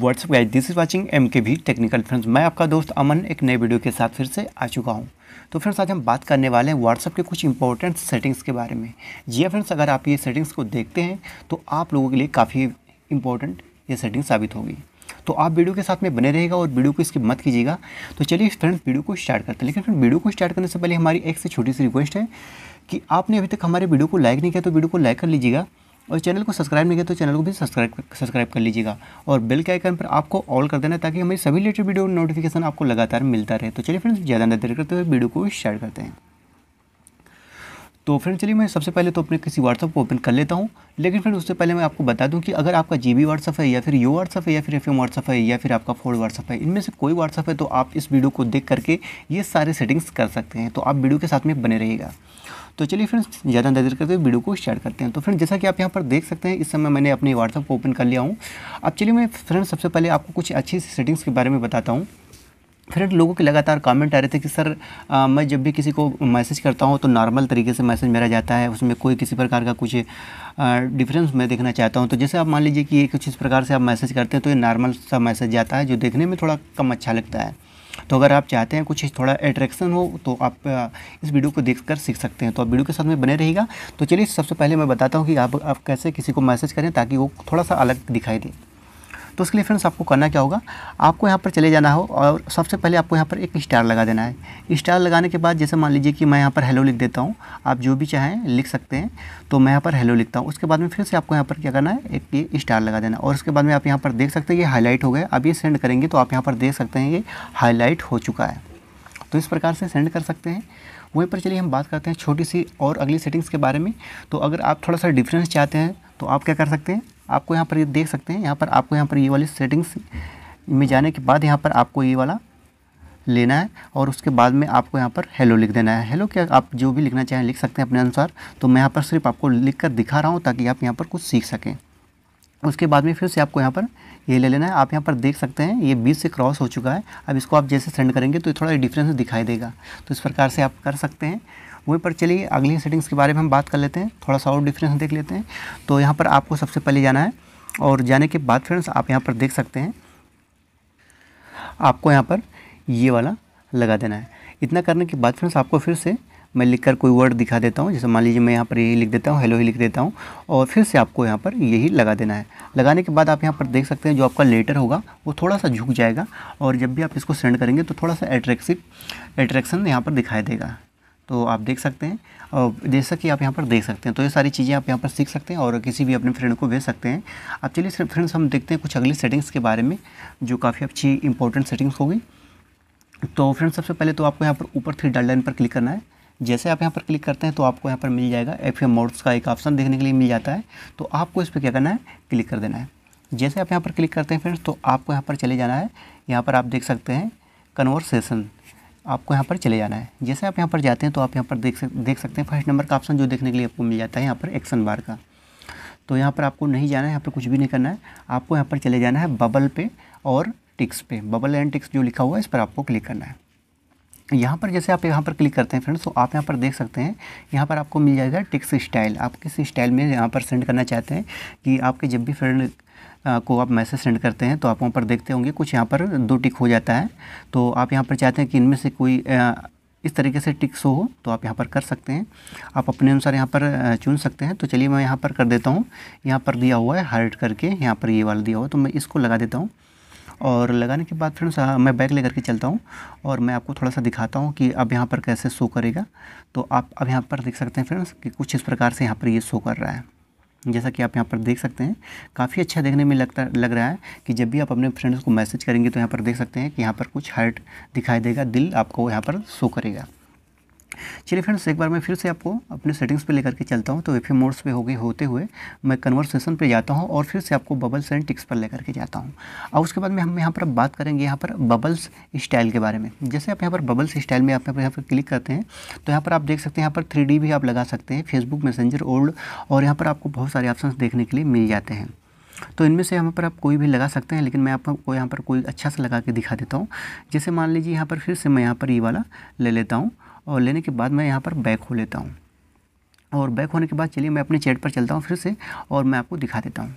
WhatsApp wise this is watching M K भी technical friends मैं आपका दोस्त अमन एक नए वीडियो के साथ फिर से आ चुका हूँ तो फ्रेंड्स आज हम बात करने वाले हैं व्हाट्सअप के कुछ इंपॉर्टेंट सेटिंग्स के बारे में जी फ्रेंड्स हाँ अगर आप ये सेटिंग्स को देखते हैं तो आप लोगों के लिए काफ़ी इंपॉर्टेंट ये सेटिंग साबित होगी तो आप वीडियो के साथ में बने रहेगा और वीडियो को इसकी मत कीजिएगा तो चलिए फ्रेंड्स वीडियो को स्टार्ट करते हैं लेकिन फ्रेंड वीडियो को स्टार्ट करने से पहले हमारी एक से छोटी सी रिक्वेस्ट है कि आपने अभी तक हमारे वीडियो को लाइक नहीं किया तो वीडियो को लाइक कर लीजिएगा और चैनल को सब्सक्राइब नहीं किया तो चैनल को भी सब्सक्राइब सब्सक्राइब कर लीजिएगा और बेल के आइकन पर आपको ऑल कर देना ताकि हमारी सभी लेटेस्ट वीडियो नोटिफिकेशन आपको लगातार मिलता रहे तो चलिए फ्रेंड्स ज़्यादा ना देर करते हुए वीडियो को शेयर करते हैं तो फ्रेंड चलिए मैं सबसे पहले तो अपने किसी व्हाट्सअप को ओपन कर लेता हूँ लेकिन फिर उससे पहले मैं आपको बता दूँ कि अगर आपका जी बी व्हाट्सअप है या फिर यू व्हाट्सअप है या फिर एफ एम व्हाट्सअप है या फिर आपका फोर्ड व्हाट्सअप है इनमें से कोई व्हाट्सअप है तो आप इस वीडियो को देख करके ये सारे सेटिंग्स कर सकते हैं तो आप वीडियो के साथ में बने रहिएगा तो चलिए फ्रेंड्स ज़्यादा अंदाजर करते हुए वीडियो को स्टार्ट करते हैं तो फ्रेंड जैसा कि आप यहाँ पर देख सकते हैं इस समय मैंने अपने व्हाट्सअप को ओपन कर लिया हूँ अब चलिए मैं फ्रेंड सबसे पहले आपको कुछ अच्छी सेटिंग्स के बारे में बताता हूँ फ्रेंड लोगों के लगातार कमेंट आ रहे थे कि सर आ, मैं जब भी किसी को मैसेज करता हूँ तो नॉर्मल तरीके से मैसेज मेरा जाता है उसमें कोई किसी प्रकार का कुछ डिफरेंस मैं देखना चाहता हूँ तो जैसे आप मान लीजिए कि ये कुछ इस प्रकार से आप मैसेज करते हैं तो ये नॉर्मल सा मैसेज जाता है जो देखने में थोड़ा कम अच्छा लगता है तो अगर आप चाहते हैं कुछ थोड़ा एट्रैक्शन हो तो आप इस वीडियो को देख कर सीख सकते हैं तो आप वीडियो के साथ में बने रहेगा तो चलिए सबसे पहले मैं बताता हूँ कि आप आप कैसे किसी को मैसेज करें ताकि वो थोड़ा सा अलग दिखाई दे तो उसके लिए फ्रेंड्स आपको करना क्या होगा आपको यहाँ पर चले जाना हो और सबसे पहले आपको यहाँ पर एक स्टार लगा देना है स्टार लगाने के बाद जैसे मान लीजिए कि मैं यहाँ पर हेलो लिख देता हूँ आप जो भी चाहें लिख सकते हैं तो मैं यहाँ पर हेलो लिखता हूँ उसके बाद में फिर से आपको यहाँ पर क्या करना है एक ये स्टार लगा देना और उसके बाद में आप यहाँ पर देख सकते हैं ये हाईलाइट हो गया अब ये सेंड करेंगे तो आप यहाँ पर देख सकते हैं ये हाईलाइट हो चुका है तो इस प्रकार से सेंड कर सकते हैं वहीं पर चलिए हम बात करते हैं छोटी सी और अगली सेटिंग्स के बारे में तो अगर आप थोड़ा सा डिफरेंस चाहते हैं तो आप क्या कर सकते हैं आपको यहाँ पर ये देख सकते हैं यहाँ पर आपको यहाँ पर ये वाली सेटिंग्स में जाने के बाद यहाँ पर आपको ये वाला लेना है और उसके बाद में आपको यहाँ पर हेलो लिख देना है हेलो क्या आप जो भी लिखना चाहें लिख सकते हैं अपने अनुसार तो मैं यहाँ पर सिर्फ आपको लिख कर दिखा रहा हूँ ताकि आप यहाँ पर कुछ सीख सकें उसके बाद में फिर से आपको यहाँ पर ये ले लेना है आप यहाँ पर देख सकते हैं ये बीच से क्रॉस हो चुका है अब इसको आप जैसे सेंड करेंगे तो थोड़ा डिफरेंस दिखाई देगा तो इस प्रकार से आप कर सकते हैं वहीं पर चलिए अगली सेटिंग्स के बारे में हम बात कर लेते हैं थोड़ा सा और डिफरेंस देख लेते हैं तो यहाँ पर आपको सबसे पहले जाना है और जाने के बाद फ्रेंड्स आप यहाँ पर देख सकते हैं आपको यहाँ पर ये वाला लगा देना है इतना करने के बाद फ्रेंड्स आपको फिर से मैं लिखकर कोई वर्ड दिखा देता हूँ जैसे मान लीजिए मैं यहाँ पर यही लिख देता हूँ हेलो ही लिख देता हूँ और फिर से आपको यहाँ पर यही लगा देना है लगाने के बाद आप यहाँ पर देख सकते हैं जो आपका लेटर होगा वो थोड़ा सा झुक जाएगा और जब भी आप इसको सेंड करेंगे तो थोड़ा सा एट्रैक्सिव एट्रैक्शन यहाँ पर दिखाई देगा तो आप देख सकते हैं और जैसा कि आप यहाँ पर देख सकते हैं तो ये सारी चीज़ें आप यहाँ पर सीख सकते हैं और किसी भी अपने फ्रेंड को भेज सकते हैं अब चलिए फ्रेंड्स हम देखते हैं कुछ अगली सेटिंग्स के बारे में जो काफ़ी अच्छी इंपॉर्टेंट सेटिंग्स होगी तो फ्रेंड्स सबसे पहले तो आपको यहाँ पर ऊपर थ्री डल लाइन पर क्लिक करना है जैसे आप यहाँ पर क्लिक करते हैं तो आपको यहाँ पर मिल जाएगा एफ एम मोड्स का एक ऑप्शन देखने के लिए मिल जाता है तो आपको इस पर क्या करना है क्लिक कर देना है जैसे आप यहाँ पर क्लिक करते हैं फ्रेंड्स तो आपको यहाँ पर चले जाना है यहाँ पर आप देख सकते हैं कन्वर्सेशन आपको यहाँ पर चले जाना है जैसे आप यहाँ पर जाते हैं तो आप यहाँ पर देख सक देख सकते हैं फर्स्ट नंबर का ऑप्शन जो देखने के लिए आपको मिल जाता है यहाँ पर एक्शन बार का तो यहाँ पर आपको नहीं जाना है यहाँ पर कुछ भी नहीं करना है आपको यहाँ पर चले जाना है बबल पे और टिक्स पे बबल एंड टिक्स जो लिखा हुआ है इस पर आपको क्लिक करना है यहाँ पर जैसे आप यहाँ पर क्लिक करते हैं फ्रेंड्स तो आप यहाँ पर देख सकते हैं यहाँ पर आपको मिल जाएगा टिक्स स्टाइल आप किस स्टाइल में यहाँ पर सेंड करना चाहते हैं कि आपके जब भी फ्रेंड को आप मैसेज सेंड करते हैं तो आप वहाँ पर देखते होंगे कुछ यहाँ पर दो टिक हो जाता है तो आप यहाँ पर चाहते हैं कि इनमें से कोई इस तरीके से टिक्स हो तो आप यहाँ पर कर सकते हैं आप अपने अनुसार यहाँ पर चुन सकते हैं तो चलिए मैं यहाँ पर कर देता हूँ यहाँ पर दिया हुआ है हार्ट करके यहाँ पर ये वाला दिया हुआ है तो मैं इसको लगा देता हूँ और लगाने के बाद फ्रेंड्स हाँ, मैं बैग लेकर के चलता हूँ और मैं आपको थोड़ा सा दिखाता हूँ कि अब यहाँ पर कैसे शो करेगा तो आप अब यहाँ पर देख सकते हैं फ्रेंड्स कि कुछ इस प्रकार से यहाँ पर ये यह शो कर रहा है जैसा कि आप यहाँ पर देख सकते हैं काफ़ी अच्छा देखने में लगता लग रहा है कि जब भी आप अपने फ्रेंड्स को मैसेज करेंगे तो यहाँ पर देख सकते हैं कि यहाँ पर कुछ हर्ट दिखाई देगा दिल आपको यहाँ पर शो करेगा चलिए फ्रेंड्स एक बार मैं फिर से आपको अपने सेटिंग्स पे लेकर के चलता हूँ तो एफ मोड्स पे हो गए होते हुए मैं कन्वर्सेशन पे जाता हूँ और फिर से आपको बबल्स एंड टिक्स पर लेकर के जाता हूँ और उसके बाद में हम यहाँ पर बात करेंगे यहाँ पर बबल्स स्टाइल के बारे में जैसे आप यहाँ पर बबल्स स्टाइल में आप यहाँ पर क्लिक करते हैं तो यहाँ पर आप देख सकते हैं यहाँ पर थ्री भी आप लगा सकते हैं फेसबुक मैसेंजर ओल्ड और यहाँ पर आपको बहुत सारे ऑप्शन देखने के लिए मिल जाते हैं तो इनमें से यहाँ पर आप कोई भी लगा सकते हैं लेकिन मैं आपको यहाँ पर कोई अच्छा सा लगा के दिखा देता हूँ जैसे मान लीजिए यहाँ पर फिर से मैं यहाँ पर ये वाला ले लेता हूँ और लेने के बाद मैं यहाँ पर बैक हो लेता हूँ और बैक होने के बाद चलिए मैं अपने चैट पर चलता हूँ फिर से और मैं आपको दिखा देता हूँ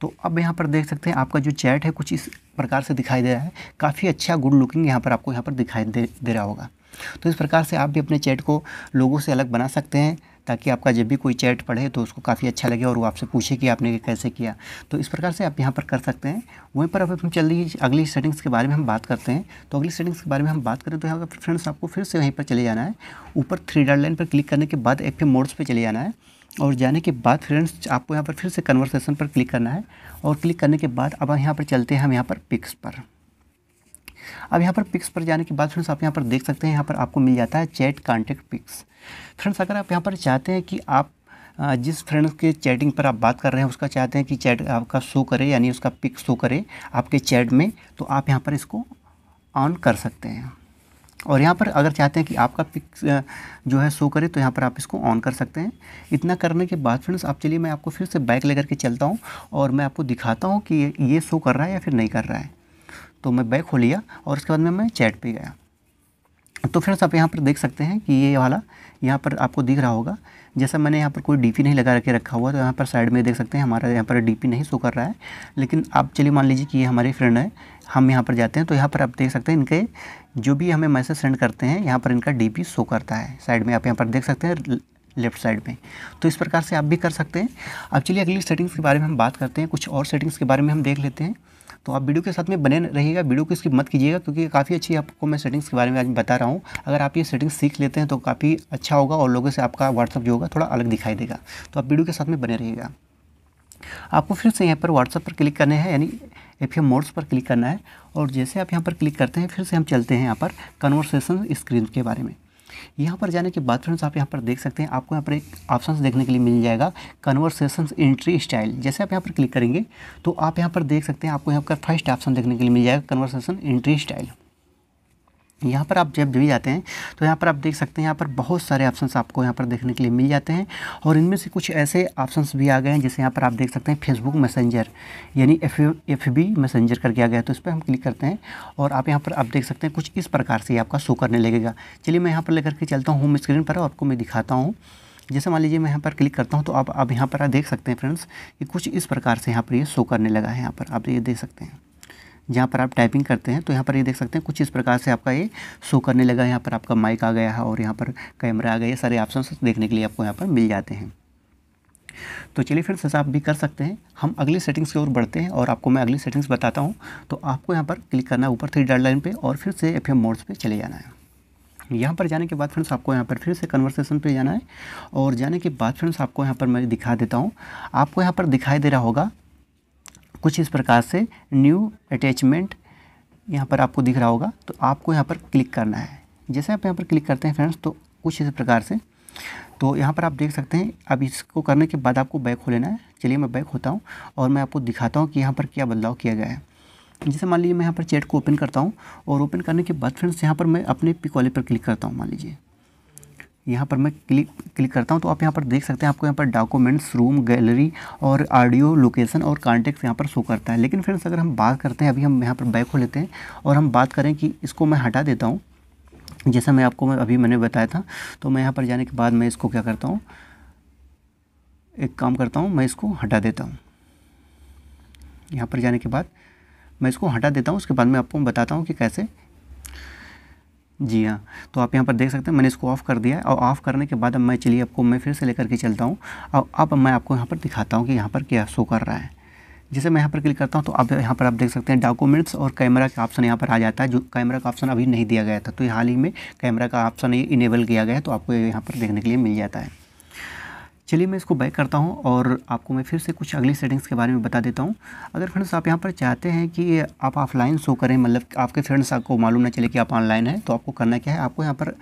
तो अब यहाँ पर देख सकते हैं आपका जो चैट है कुछ इस प्रकार से दिखाई दे रहा है काफ़ी अच्छा गुड लुकिंग यहाँ पर आपको यहाँ पर दिखाई दे, दे रहा होगा तो इस प्रकार से आप भी अपने चैट को लोगों से अलग बना सकते हैं ताकि आपका जब भी कोई चैट पढ़े तो उसको काफ़ी अच्छा लगे और वो आपसे पूछे कि आपने कैसे किया तो इस प्रकार से आप यहाँ पर कर सकते हैं वहीं पर अब हम चल रही अगली सेटिंग्स के बारे में हम बात करते हैं तो अगली सेटिंग्स के बारे में हम बात करें तो यहाँ पर फ्रेंड्स आपको फिर से वहीं पर चले जाना है ऊपर थ्री डाट लाइन पर क्लिक करने के बाद एफ मोड्स पर चले जाना है और जाने के बाद फ्रेंड्स आपको यहाँ पर फिर से कन्वर्सेशन पर क्लिक करना है और क्लिक करने के बाद अब यहाँ पर चलते हैं हम यहाँ पर पिक्स पर अब यहाँ पर पिक्स पर जाने के बाद फ्रेंड्स आप यहाँ पर देख सकते हैं यहाँ पर आपको मिल जाता है चैट कॉन्टेक्ट पिक्स फ्रेंड्स अगर आप यहाँ पर चाहते हैं कि आप जिस फ्रेंड्स के चैटिंग पर आप बात कर रहे हैं उसका चाहते हैं कि चैट आपका शो करे यानी उसका पिक शो करे आपके चैट में तो आप यहाँ पर इसको ऑन कर सकते हैं और यहाँ पर अगर चाहते हैं कि आपका पिक जो है शो करे तो यहाँ पर आप इसको ऑन कर सकते हैं इतना करने के बाद फ्रेंड्स आप चलिए मैं आपको फिर से बाइक लेकर के चलता हूँ और मैं आपको दिखाता हूँ कि ये शो कर रहा है या फिर नहीं कर रहा है तो मैं बैग खो लिया और उसके बाद में मैं चैट पे गया तो फ्रेंड्स आप यहाँ पर देख सकते हैं कि ये वाला यहाँ पर आपको दिख रहा होगा जैसा मैंने यहाँ पर कोई डीपी नहीं लगा के रखा हुआ तो यहाँ पर साइड में देख सकते हैं हमारा यहाँ पर डीपी नहीं शो कर रहा है लेकिन आप चलिए मान लीजिए कि ये हमारे फ्रेंड है हम यहाँ पर जाते हैं तो यहाँ पर आप देख सकते हैं इनके जो भी हमें मैसेज सेंड करते हैं यहाँ पर इनका डी शो करता है साइड में आप यहाँ पर देख सकते हैं लेफ्ट साइड में तो इस प्रकार से आप भी कर सकते हैं अब चलिए अगली सेटिंग्स के बारे में हम बात करते हैं कुछ और सेटिंग्स के बारे में हम देख लेते हैं तो आप वीडियो के साथ में बने रहिएगा वीडियो को इसकी मत कीजिएगा क्योंकि काफ़ी अच्छी आपको मैं सेटिंग्स के बारे में आज बता रहा हूँ अगर आप ये सेटिंग्स सीख लेते हैं तो काफ़ी अच्छा होगा और लोगों से आपका व्हाट्सअप जो होगा थोड़ा अलग दिखाई देगा तो आप वीडियो के साथ में बने रहिएगा आपको फिर से यहाँ पर व्हाट्सअप पर क्लिक करने है यानी एफ एम मोड्स पर क्लिक करना है और जैसे आप यहाँ पर क्लिक करते हैं फिर से हम चलते हैं यहाँ पर कन्वर्सेशन स्क्रीन के बारे में यहाँ पर जाने के बाद फ्रेंड्स आप यहाँ पर देख सकते हैं आपको यहाँ पर एक ऑप्शन देखने के लिए मिल जाएगा कन्वर्सेशन एंट्री स्टाइल जैसे आप यहाँ पर क्लिक करेंगे तो आप यहाँ पर देख सकते हैं आपको यहाँ पर फर्स्ट ऑप्शन देखने के लिए मिल जाएगा कन्वर्सेशन एंट्री स्टाइल यहाँ पर आप जब भी जाते हैं तो यहाँ पर आप देख सकते हैं यहाँ पर बहुत सारे ऑप्शंस आपको यहाँ पर देखने के लिए मिल जाते हैं और इनमें से कुछ ऐसे ऑप्शंस भी आ गए हैं जैसे यहाँ पर आप देख सकते हैं फेसबुक मैसेंजर यानी एफ एफ बी मैसेंजर करके आ गया तो इस पर हम क्लिक करते हैं और आप यहाँ पर आप देख सकते हैं कुछ इस प्रकार से आपका शो करने लगेगा चलिए मैं यहाँ पर लेकर के चलता हूँ होम स्क्रीन पर आपको मैं दिखाता हूँ जैसे मान लीजिए मैं यहाँ पर क्लिक करता हूँ तो आप अब यहाँ पर देख सकते हैं फ्रेंड्स कि कुछ इस प्रकार से यहाँ पर ये शो करने लगा है यहाँ पर आप ये देख सकते हैं जहाँ पर आप टाइपिंग करते हैं तो यहाँ पर ये देख सकते हैं कुछ इस प्रकार से आपका ये शो करने लगा यहाँ पर आपका माइक आ गया है और यहाँ पर कैमरा आ गया सारे ऑप्शन देखने के लिए आपको यहाँ पर मिल जाते हैं तो चलिए फिर आप भी कर सकते हैं हम अगली सेटिंग्स की ओर बढ़ते हैं और आपको मैं अगली सेटिंग्स बताता हूँ तो आपको यहाँ पर क्लिक करना है ऊपर थ्री डॉट लाइन पर और फिर से एफ एम मोड्स पर चले जाना है यहाँ पर जाने के बाद फ्रेंड्स आपको यहाँ पर फिर से कन्वर्सेशन पे जाना है और जाने के बाद फ्रेंड्स आपको यहाँ पर मैं दिखा देता हूँ आपको यहाँ पर दिखाई दे रहा होगा कुछ इस प्रकार से न्यू अटैचमेंट यहाँ पर आपको दिख रहा होगा तो आपको यहाँ पर क्लिक करना है जैसे आप यहाँ पर क्लिक करते हैं फ्रेंड्स तो कुछ इस प्रकार से तो यहाँ पर आप देख सकते हैं अब इसको करने के बाद आपको बैक हो लेना है चलिए मैं बैक होता हूँ और मैं आपको दिखाता हूँ कि यहाँ पर क्या बदलाव किया गया है जैसे मान लीजिए मैं यहाँ पर चैट को ओपन करता हूँ और ओपन करने के बाद फ्रेंड्स यहाँ पर मैं अपने पिक वाले पर क्लिक करता हूँ मान लीजिए यहाँ पर मैं क्लिक क्लिक करता हूँ तो आप यहाँ पर देख सकते हैं आपको यहाँ पर डॉक्यूमेंट्स रूम गैलरी और ऑडियो लोकेशन और कॉन्टेक्ट यहाँ पर शो करता है लेकिन फ्रेंड्स अगर हम बात करते हैं अभी हम यहाँ पर बैक खो लेते हैं और हम बात करें कि इसको मैं हटा देता हूँ जैसा मैं आपको मैं अभी मैंने बताया था तो मैं यहाँ पर जाने के बाद मैं इसको क्या करता हूँ एक काम करता हूँ मैं इसको हटा देता हूँ यहाँ पर जाने के बाद मैं इसको हटा देता हूँ उसके बाद मैं आपको बताता हूँ कि कैसे जी हाँ तो आप यहाँ पर देख सकते हैं मैंने इसको ऑफ़ कर दिया है और ऑफ़ करने के बाद अब मैं चलिए आपको मैं फिर से लेकर के चलता हूँ और अब मैं आपको यहाँ पर दिखाता हूँ कि यहाँ पर क्या शो कर रहा है जैसे मैं यहाँ पर क्लिक करता हूँ तो अब यहाँ पर आप देख सकते हैं डॉक्यूमेंट्स और कैमरा का ऑप्शन यहाँ पर आ जाता है जो कैमरा का ऑप्शन अभी नहीं दिया गया था तो हाल ही में कैमरा का ऑप्शन ये इनेबल किया गया है तो आपको यहाँ पर देखने के लिए मिल जाता है चलिए मैं इसको बैक करता हूँ और आपको मैं फिर से कुछ अगली सेटिंग्स के बारे में बता देता हूँ अगर फ्रेंड्स आप यहाँ पर चाहते हैं कि आप ऑफलाइन शो करें मतलब आपके फ्रेंड्स आपको मालूम ना चले कि आप ऑनलाइन हैं तो आपको करना क्या है आपको यहाँ पर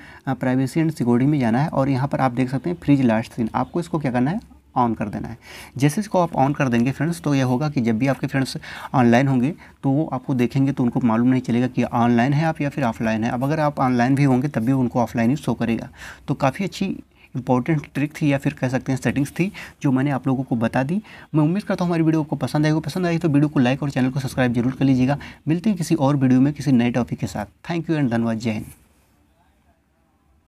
प्राइवेसी एंड सिक्योरिटी में जाना है और यहाँ पर आप देख सकते हैं फ्रिज लास्ट सीन आपको इसको क्या करना है ऑन कर देना है जैसे इसको आप ऑन कर देंगे फ्रेंड्स तो यह होगा कि जब भी आपके फ्रेंड्स ऑनलाइन होंगे तो वो आपको देखेंगे तो उनको मालूम नहीं चलेगा कि ऑनलाइन है आप या फिर ऑफलाइन है अब अगर आप ऑनलाइन भी होंगे तब भी उनको ऑफलाइन ही शो करेगा तो काफ़ी अच्छी इंपॉर्टेंट ट्रिक थी या फिर कह सकते हैं सेटिंग्स थी जो मैंने आप लोगों को बता दी मैं उम्मीद करता हूँ हमारी वीडियो आपको पसंद आएगी पसंद आई तो वीडियो को लाइक और चैनल को सब्सक्राइब जरूर कर लीजिएगा मिलते हैं किसी और वीडियो में किसी नए टॉपिक के साथ थैंक यू एंड धनबाद जय हिंद